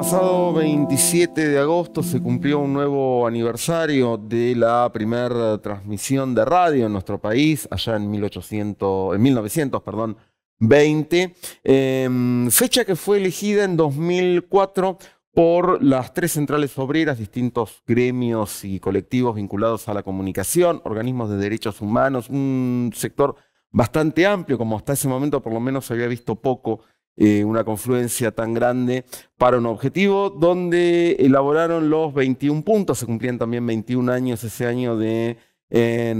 pasado 27 de agosto se cumplió un nuevo aniversario de la primera transmisión de radio en nuestro país, allá en, 1800, en 1900, em, fecha que fue elegida en 2004 por las tres centrales obreras, distintos gremios y colectivos vinculados a la comunicación, organismos de derechos humanos, un sector bastante amplio, como hasta ese momento por lo menos se había visto poco eh, una confluencia tan grande para un objetivo donde elaboraron los 21 puntos, se cumplían también 21 años ese año de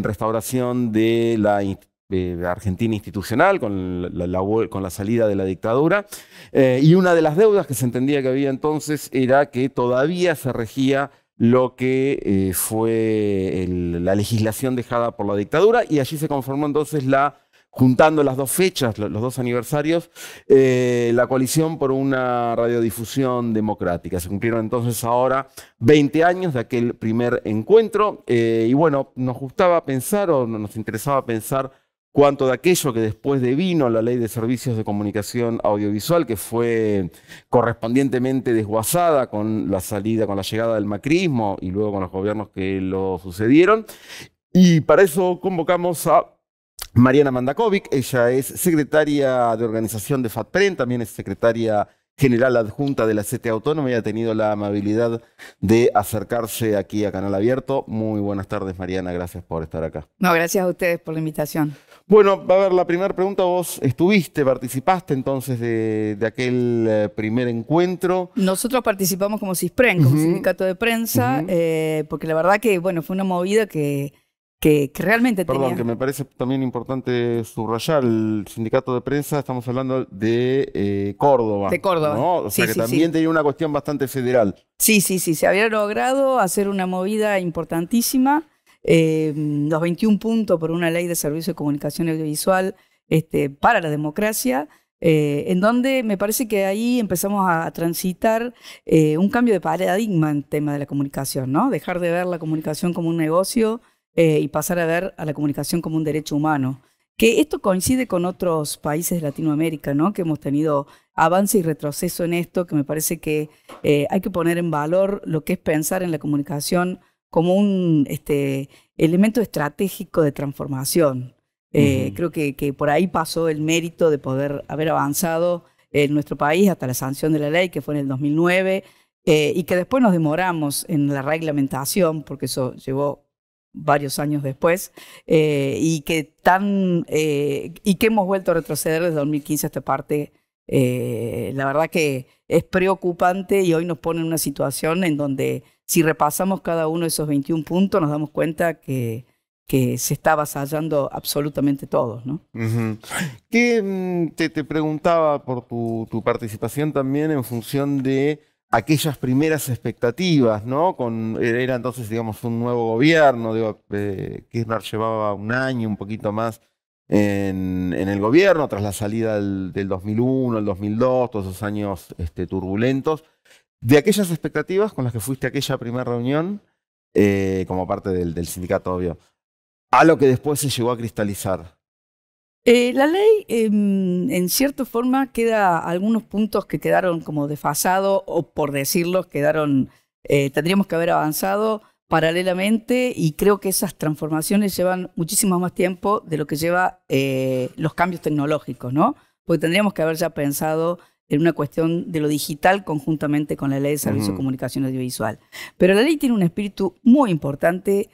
restauración de la eh, Argentina institucional con la, salida de la dictadura. Eh, y una de las deudas que se entendía que había entonces era que todavía se regía lo que fue la legislación dejada por la dictadura y allí se conformó entonces la juntando las dos fechas, los dos aniversarios, eh, la coalición por una radiodifusión democrática. Se cumplieron entonces ahora 20 años de aquel primer encuentro eh, y bueno, nos gustaba pensar o nos interesaba pensar cuánto de aquello que después devino la ley de servicios de comunicación audiovisual, que fue correspondientemente desguazada con la salida, con la llegada del macrismo y luego con los gobiernos que lo sucedieron. Y para eso convocamos a Mariana Mandakovic, ella es secretaria de organización de FATPREN, también es secretaria general adjunta de la CTA Autónoma y ha tenido la amabilidad de acercarse aquí a Canal Abierto. Muy buenas tardes, Mariana, gracias por estar acá. No, gracias a ustedes por la invitación. Bueno, a ver, la primera pregunta, vos estuviste, participaste entonces de, aquel eh, primer encuentro. Nosotros participamos como CISPREN, como sindicato de prensa, eh, porque la verdad que, bueno, fue una movida que que, realmente Perdón, que me parece también importante subrayar, el sindicato de prensa, estamos hablando de eh, Córdoba. De Córdoba. ¿no? O sea que también tenía una cuestión bastante federal. Sí, sí, sí, se había logrado hacer una movida importantísima, eh, los 21 puntos por una ley de servicio de comunicación audiovisual este, para la democracia. Eh, en donde me parece que ahí empezamos a transitar un cambio de paradigma en tema de la comunicación, ¿no? Dejar de ver la comunicación como un negocio eh, y pasar a ver a la comunicación como un derecho humano. Que esto coincide con otros países de Latinoamérica, ¿no? Que hemos tenido avance y retroceso en esto, que me parece que eh, hay que poner en valor lo que es pensar en la comunicación como un este, elemento estratégico de transformación. Eh, creo que, que, por ahí pasó el mérito de poder haber avanzado en nuestro país hasta la sanción de la ley, que fue en el 2009, y que después nos demoramos en la reglamentación, porque eso llevó varios años después, eh, y, que tan, eh, y que hemos vuelto a retroceder desde 2015 a esta parte. Eh, la verdad que es preocupante y hoy nos pone en una situación en donde si repasamos cada uno de esos 21 puntos nos damos cuenta que, que se está avasallando absolutamente todos. ¿no? Mm, te, preguntaba por tu participación también en función de aquellas primeras expectativas, ¿no? Eh, era entonces, digamos, un nuevo gobierno, eh, Kirchner llevaba un año, un poquito más en, el gobierno, tras la salida del, 2001, el 2002, todos esos años este, turbulentos. De aquellas expectativas con las que fuiste a aquella primera reunión, eh, como parte del, del sindicato, obvio, a lo que después se llegó a cristalizar. Eh, la ley, em, en cierta forma, queda algunos puntos que quedaron como desfasados, o por decirlo, quedaron, eh, tendríamos que haber avanzado paralelamente y creo que esas transformaciones llevan muchísimo más tiempo de lo que lleva eh, los cambios tecnológicos, ¿no? Porque tendríamos que haber ya pensado en una cuestión de lo digital conjuntamente con la ley de servicio de comunicación audiovisual. Pero la ley tiene un espíritu muy importante,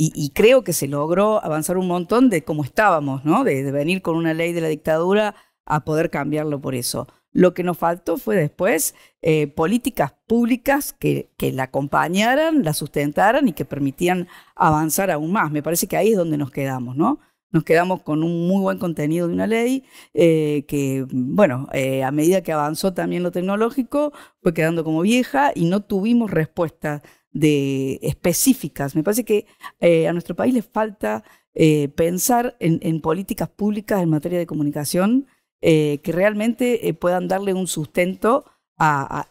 y, creo que se logró avanzar un montón de cómo estábamos, ¿no? De, venir con una ley de la dictadura a poder cambiarlo por eso. Lo que nos faltó fue después eh, políticas públicas que, la acompañaran, la sustentaran y que permitían avanzar aún más. Me parece que ahí es donde nos quedamos, ¿no? Nos quedamos con un muy buen contenido de una ley eh, que, bueno, eh, a medida que avanzó también lo tecnológico, fue quedando como vieja y no tuvimos respuesta de específicas. Me parece que eh, a nuestro país le falta eh, pensar en, políticas públicas en materia de comunicación eh, que realmente puedan darle un sustento a,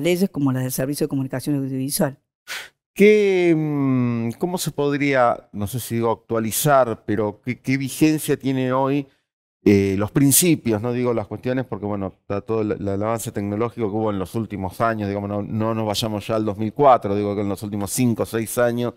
leyes como las del Servicio de Comunicación Audiovisual. Mm, ¿Cómo se podría, no sé si digo actualizar, pero qué vigencia tiene hoy eh, los principios, no digo las cuestiones, porque bueno, todo el, avance tecnológico que hubo en los últimos años, digamos, no, no nos vayamos ya al 2004, digo que en los últimos cinco o seis años,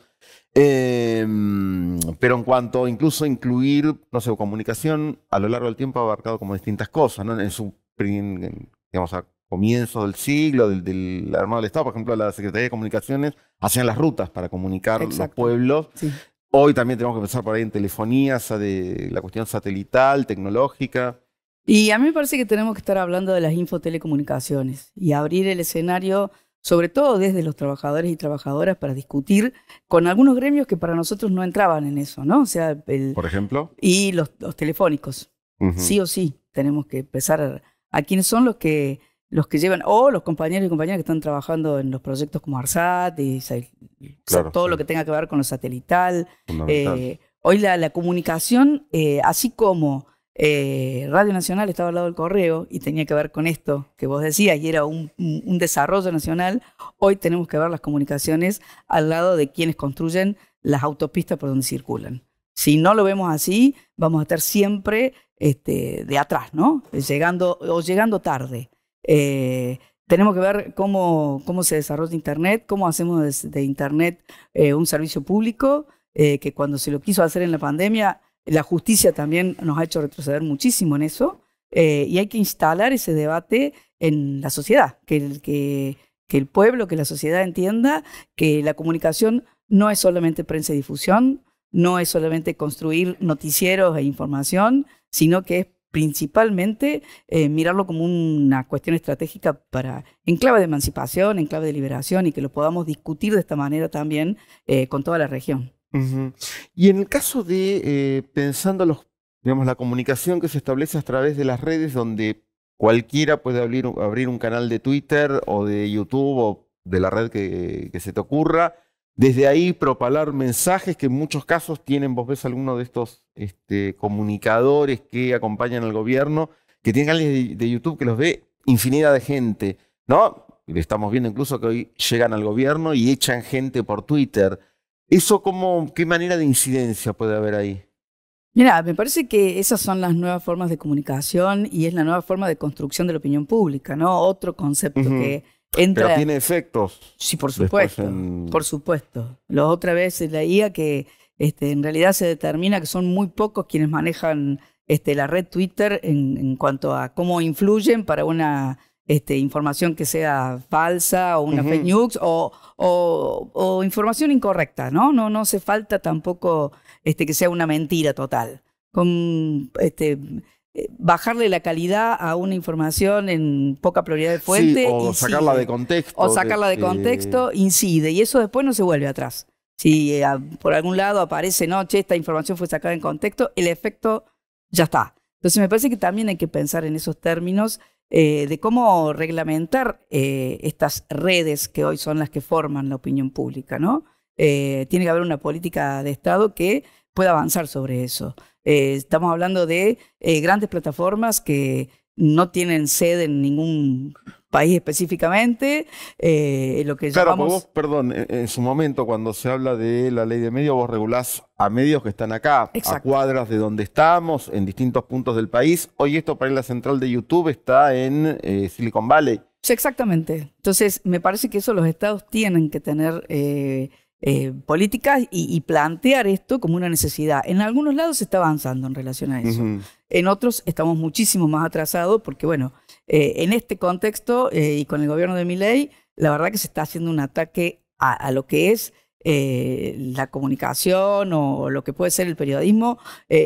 em, pero en cuanto incluso incluir, no sé, comunicación a lo largo del tiempo ha abarcado como distintas cosas, ¿no? En su, digamos, a comienzos del siglo, del, del, armado del Estado, por ejemplo, la Secretaría de Comunicaciones hacían las rutas para comunicar los pueblos. Sí. Hoy también tenemos que pensar por ahí en telefonía, de la cuestión satelital, tecnológica. Y a mí me parece que tenemos que estar hablando de las infotelecomunicaciones y abrir el escenario, sobre todo desde los trabajadores y trabajadoras, para discutir con algunos gremios que para nosotros no entraban en eso, ¿no? O sea, el, por ejemplo. Y los, telefónicos. Sí o sí, tenemos que empezar a quiénes son los que los que llevan, o los compañeros y compañeras que están trabajando en los proyectos como ARSAT y, todo lo que tenga que ver con lo satelital. Eh, hoy la, comunicación, eh, así como eh, Radio Nacional estaba al lado del correo y tenía que ver con esto que vos decías y era un, desarrollo nacional, hoy tenemos que ver las comunicaciones al lado de quienes construyen las autopistas por donde circulan. Si no lo vemos así, vamos a estar siempre este, de atrás, ¿no? Llegando o llegando tarde. Eh, tenemos que ver cómo, cómo se desarrolla Internet, cómo hacemos de, Internet eh, un servicio público, eh, que cuando se lo quiso hacer en la pandemia, la justicia también nos ha hecho retroceder muchísimo en eso, y hay que instalar ese debate en la sociedad, que el, que, que el pueblo, que la sociedad entienda que la comunicación no es solamente prensa y difusión, no es solamente construir noticieros e información, sino que es principalmente eh, mirarlo como una cuestión estratégica para, en clave de emancipación, en clave de liberación y que lo podamos discutir de esta manera también eh, con toda la región. Y en el caso de, eh, pensando los, digamos, la comunicación que se establece a través de las redes donde cualquiera puede abrir, un canal de Twitter o de YouTube o de la red que se te ocurra desde ahí propalar mensajes que en muchos casos tienen, vos ves alguno de estos este, comunicadores que acompañan al gobierno, que tienen canales de, YouTube que los ve infinidad de gente, ¿no? Estamos viendo incluso que hoy llegan al gobierno y echan gente por Twitter. ¿Eso cómo, qué manera de incidencia puede haber ahí? Mira, me parece que esas son las nuevas formas de comunicación y es la nueva forma de construcción de la opinión pública, ¿no? Otro concepto que pero tiene efectos. Sí, por supuesto. Por supuesto. Lo otra vez leía que este, en realidad se determina que son muy pocos quienes manejan este, la red Twitter en, cuanto a cómo influyen para una este, información que sea falsa o una fake news o, información incorrecta, ¿no? No, no hace falta tampoco que sea una mentira total. Con, este, eh, bajarle la calidad a una información en poca prioridad de fuente. o sacarla de eh, contexto. O sacarla de, contexto, incide. Y eso después no se vuelve atrás. Si eh, por algún lado aparece, no, che, esta información fue sacada en contexto, el efecto ya está. Entonces me parece que también hay que pensar en esos términos de cómo reglamentar estas redes que hoy son las que forman la opinión pública, ¿no? tiene que haber una política de Estado que pueda avanzar sobre eso. Eh, estamos hablando de eh, grandes plataformas que no tienen sede en ningún país específicamente. Eh, lo que claro, llamamos... vos, perdón, en, su momento cuando se habla de la ley de medios, vos regulás a medios que están acá, a cuadras de donde estamos, en distintos puntos del país. Hoy esto para la central de YouTube está en Silicon Valley. exactamente. Entonces, me parece que eso los estados tienen que tener eh, políticas y, plantear esto como una necesidad. En algunos lados se está avanzando en relación a eso. En otros estamos muchísimo más atrasados porque, bueno, eh, en este contexto eh, y con el gobierno de Miley, la verdad que se está haciendo un ataque a, lo que es la comunicación o, lo que puede ser el periodismo,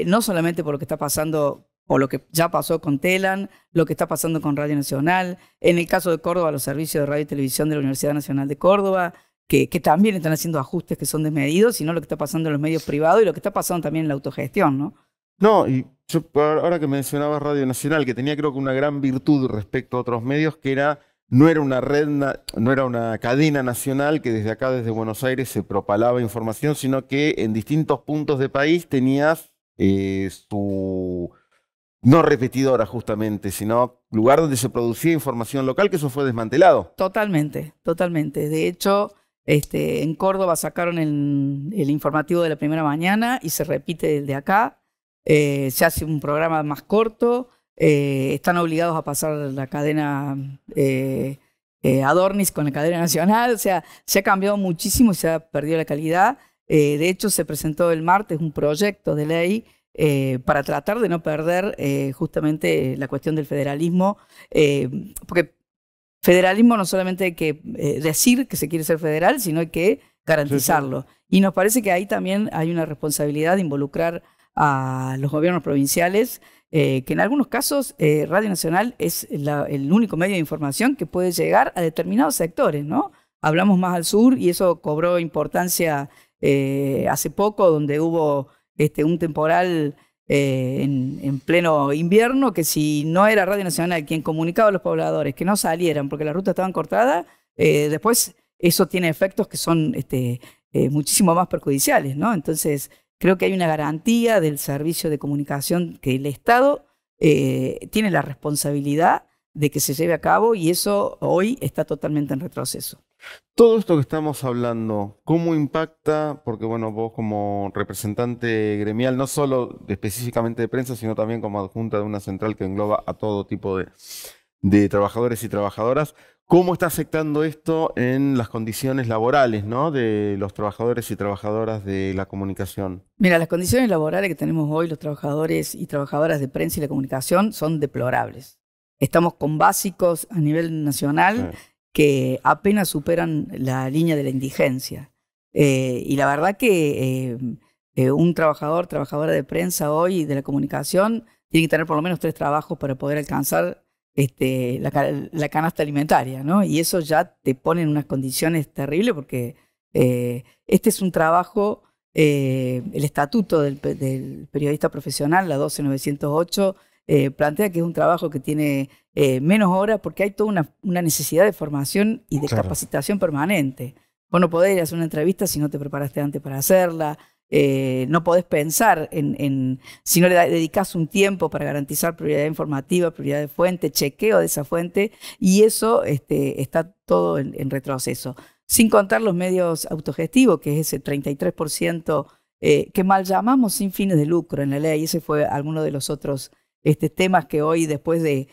no solamente por lo que está pasando o lo que ya pasó con Telan, lo que está pasando con Radio Nacional, en el caso de Córdoba, los servicios de radio y televisión de la Universidad Nacional de Córdoba, que, también están haciendo ajustes que son desmedidos, sino lo que está pasando en los medios privados y lo que está pasando también en la autogestión, ¿no? No, y yo ahora que mencionabas Radio Nacional, que tenía creo que una gran virtud respecto a otros medios, que era no era una red, no era una cadena nacional que desde acá, desde Buenos Aires, se propalaba información, sino que en distintos puntos de país tenías eh, su no repetidora justamente, sino lugar donde se producía información local, que eso fue desmantelado. Totalmente, totalmente. De hecho, este, en Córdoba sacaron el, informativo de la primera mañana y se repite el de acá. Eh, se hace un programa más corto. Eh, están obligados a pasar la cadena eh, Adornis con la cadena nacional. O sea, se ha cambiado muchísimo y se ha perdido la calidad. de hecho, se presentó el martes un proyecto de ley para tratar de no perder justamente la cuestión del federalismo, porque federalismo no solamente hay que eh, decir que se quiere ser federal, sino hay que garantizarlo. Y nos parece que ahí también hay una responsabilidad de involucrar a los gobiernos provinciales, eh, que en algunos casos eh, Radio Nacional es el único medio de información que puede llegar a determinados sectores, ¿no? Hablamos más al sur y eso cobró importancia hace poco, donde hubo este, un temporal eh, en, pleno invierno, que si no era Radio Nacional quien comunicaba a los pobladores que no salieran porque las ruta estaban cortadas, eh, después eso tiene efectos que son este, eh, muchísimo más perjudiciales, Entonces, creo que hay una garantía del servicio de comunicación que el Estado tiene la responsabilidad de que se lleve a cabo y eso hoy está totalmente en retroceso. Todo esto que estamos hablando, ¿cómo impacta? Porque bueno, vos como representante gremial, no solo específicamente de prensa, sino también como adjunta de una central que engloba a todo tipo de, trabajadores y trabajadoras, ¿cómo está afectando esto en las condiciones laborales ¿no? de los trabajadores y trabajadoras de la comunicación? Mira, las condiciones laborales que tenemos hoy los trabajadores y trabajadoras de prensa y la comunicación son deplorables. Estamos con básicos a nivel nacional que apenas superan la línea de la indigencia. Eh, y la verdad que eh, eh, un trabajador, trabajadora de prensa hoy de la comunicación tiene que tener por lo menos tres trabajos para poder alcanzar este, la, canasta alimentaria, Y eso ya te pone en unas condiciones terribles porque este es un trabajo, el estatuto del, del periodista profesional, la 12908, eh, plantea que es un trabajo que tiene eh, menos horas porque hay toda una, necesidad de formación y de capacitación permanente. Vos no podés ir a hacer una entrevista si no te preparaste antes para hacerla. Eh, no podés pensar en, si no le dedicas un tiempo para garantizar prioridad informativa, prioridad de fuente, chequeo de esa fuente, y eso este, está todo en, retroceso. Sin contar los medios autogestivos, que es ese 33% que mal llamamos sin fines de lucro en la ley, y ese fue alguno de los otros este, temas que hoy, después de,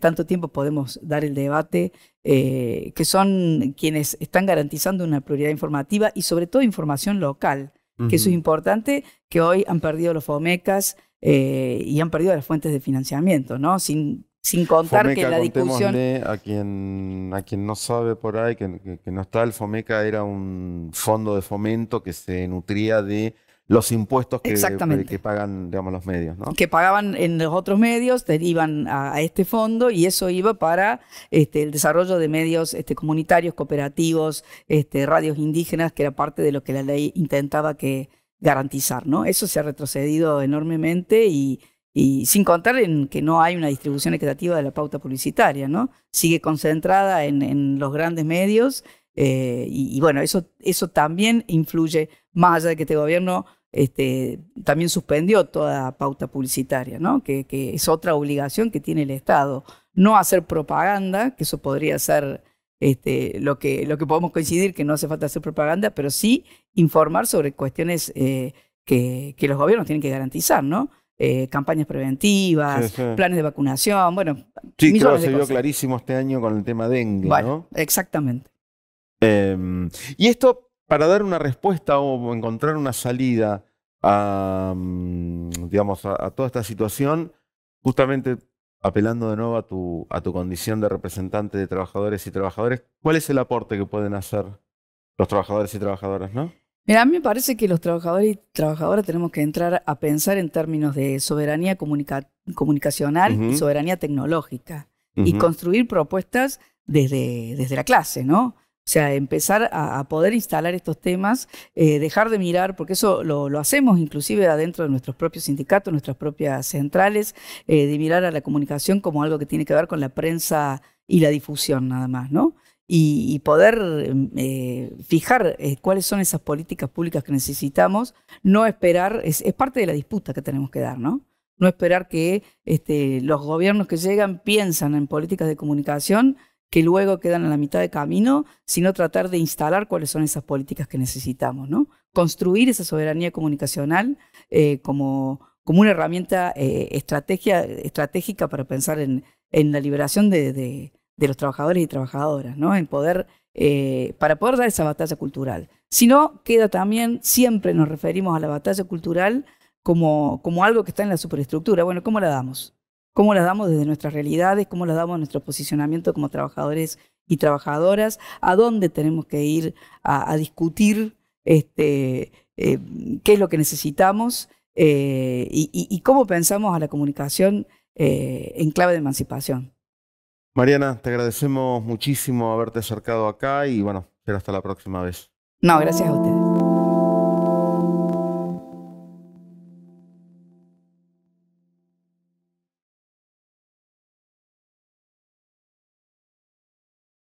tanto tiempo, podemos dar el debate, eh, que son quienes están garantizando una prioridad informativa y sobre todo información local, que eso es importante, que hoy han perdido los FOMECAS eh, y han perdido las fuentes de financiamiento, ¿no? Sin, sin contar que la discusión... A quien, a quien no sabe por ahí, que, que no está, el FOMECA era un fondo de fomento que se nutría de los impuestos que, que, pagan digamos, los medios. ¿no? Que pagaban en los otros medios, iban a, este fondo y eso iba para este, el desarrollo de medios este, comunitarios, cooperativos, este, radios indígenas, que era parte de lo que la ley intentaba que garantizar. ¿no? Eso se ha retrocedido enormemente y, sin contar en que no hay una distribución equitativa de la pauta publicitaria. ¿no? Sigue concentrada en, en los grandes medios eh, y, bueno, eso, eso también influye, más allá de que este gobierno este, también suspendió toda pauta publicitaria, ¿no? que, es otra obligación que tiene el Estado. No hacer propaganda, que eso podría ser este, lo, que, lo que podemos coincidir, que no hace falta hacer propaganda, pero sí informar sobre cuestiones eh, que, los gobiernos tienen que garantizar, ¿no? Eh, campañas preventivas, planes de vacunación, bueno. Sí, se vio clarísimo este año con el tema dengue, ¿no? Exactamente. Em, y esto para dar una respuesta o encontrar una salida a, mm, digamos, a, toda esta situación, justamente apelando de nuevo a tu, condición de representante de trabajadores y trabajadoras, ¿cuál es el aporte que pueden hacer los trabajadores y trabajadoras, no? Mira, a mí me parece que los trabajadores y trabajadoras tenemos que entrar a pensar en términos de soberanía comunicacional y soberanía tecnológica y construir propuestas desde, desde la clase, ¿no? O sea, empezar a, poder instalar estos temas, eh, dejar de mirar, porque eso lo, hacemos inclusive adentro de nuestros propios sindicatos, nuestras propias centrales, eh, de mirar a la comunicación como algo que tiene que ver con la prensa y la difusión nada más, ¿no? Y, poder eh, fijar cuáles son esas políticas públicas que necesitamos, no esperar, es, parte de la disputa que tenemos que dar, ¿no? No esperar que este, los gobiernos que llegan piensan en políticas de comunicación que luego quedan a la mitad de camino, sino tratar de instalar cuáles son esas políticas que necesitamos, ¿no? Construir esa soberanía comunicacional eh, como, como una herramienta eh, estrategia, estratégica para pensar en, la liberación de, los trabajadores y trabajadoras, ¿no? En poder, eh, para poder dar esa batalla cultural. Si no, queda también, siempre nos referimos a la batalla cultural como, como algo que está en la superestructura. Bueno, ¿cómo la damos? cómo las damos desde nuestras realidades, cómo las damos nuestro posicionamiento como trabajadores y trabajadoras, a dónde tenemos que ir a, discutir este, eh, qué es lo que necesitamos eh, y, cómo pensamos a la comunicación eh, en clave de emancipación. Mariana, te agradecemos muchísimo haberte acercado acá y bueno, espero hasta la próxima vez. No, gracias a ustedes.